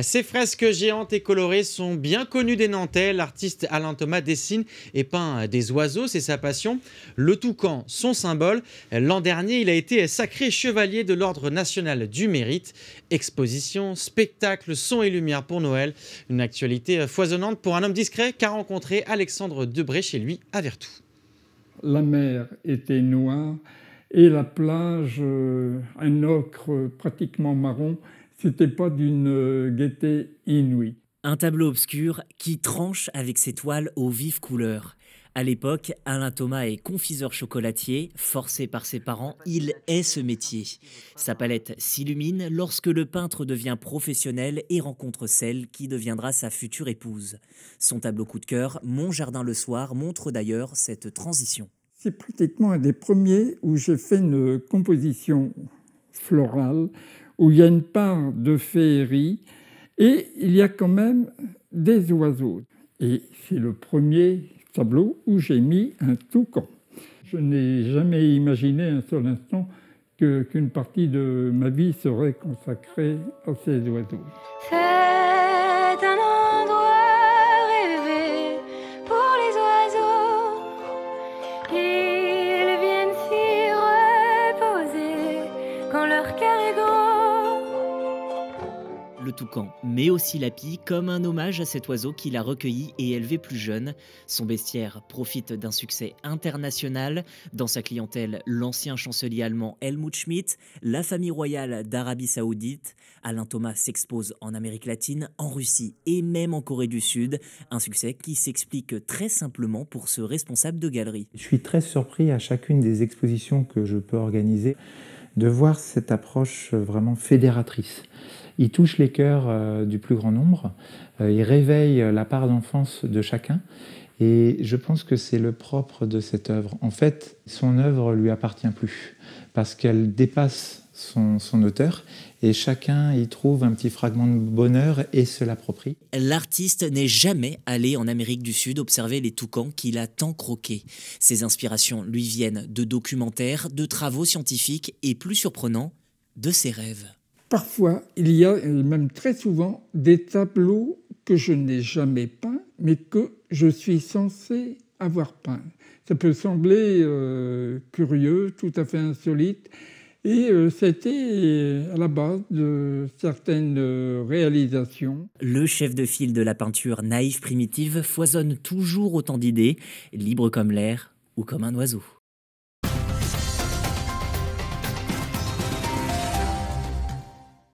Ces fresques géantes et colorées sont bien connues des Nantais. L'artiste Alain Thomas dessine et peint des oiseaux, c'est sa passion. Le toucan, son symbole. L'an dernier, il a été sacré chevalier de l'Ordre national du mérite. Exposition, spectacle, son et lumière pour Noël. Une actualité foisonnante pour un homme discret qu'a rencontré Alexandre Debré chez lui à Vertou. La mer était noire et la plage euh, un ocre pratiquement marron c'était pas d'une euh, gaieté inouïe. Un tableau obscur qui tranche avec ses toiles aux vives couleurs. À l'époque, Alain Thomas est confiseur chocolatier. Forcé par ses parents, il est ce métier. Sa palette s'illumine lorsque le peintre devient professionnel et rencontre celle qui deviendra sa future épouse. Son tableau coup de cœur, Mon jardin le soir, montre d'ailleurs cette transition. C'est pratiquement un des premiers où j'ai fait une composition florale où il y a une part de féerie, et il y a quand même des oiseaux. Et c'est le premier tableau où j'ai mis un toucan. Je n'ai jamais imaginé un seul instant qu'une partie de ma vie serait consacrée à ces oiseaux. C'est un endroit rêvé pour les oiseaux. Ils viennent s'y reposer quand leur cœur est gros le toucan, mais aussi la pie, comme un hommage à cet oiseau qu'il a recueilli et élevé plus jeune. Son bestiaire profite d'un succès international. Dans sa clientèle, l'ancien chancelier allemand Helmut Schmidt, la famille royale d'Arabie Saoudite. Alain Thomas s'expose en Amérique latine, en Russie et même en Corée du Sud. Un succès qui s'explique très simplement pour ce responsable de galerie. Je suis très surpris à chacune des expositions que je peux organiser de voir cette approche euh, vraiment fédératrice. Il touche les cœurs euh, du plus grand nombre, euh, il réveille la part d'enfance de chacun et je pense que c'est le propre de cette œuvre. En fait, son œuvre lui appartient plus parce qu'elle dépasse son, son, auteur et chacun y trouve un petit fragment de bonheur et se l'approprie. L'artiste n'est jamais allé en Amérique du Sud observer les toucans qu'il a tant croqués. Ses inspirations lui viennent de documentaires, de travaux scientifiques et plus surprenant, de ses rêves. Parfois, il y a, et même très souvent, des tableaux que je n'ai jamais peints, mais que je suis censé avoir peint. Ça peut sembler euh, curieux, tout à fait insolite, et euh, c'était euh, à la base de certaines réalisations. Le chef de file de la peinture naïve primitive foisonne toujours autant d'idées, libres comme l'air ou comme un oiseau.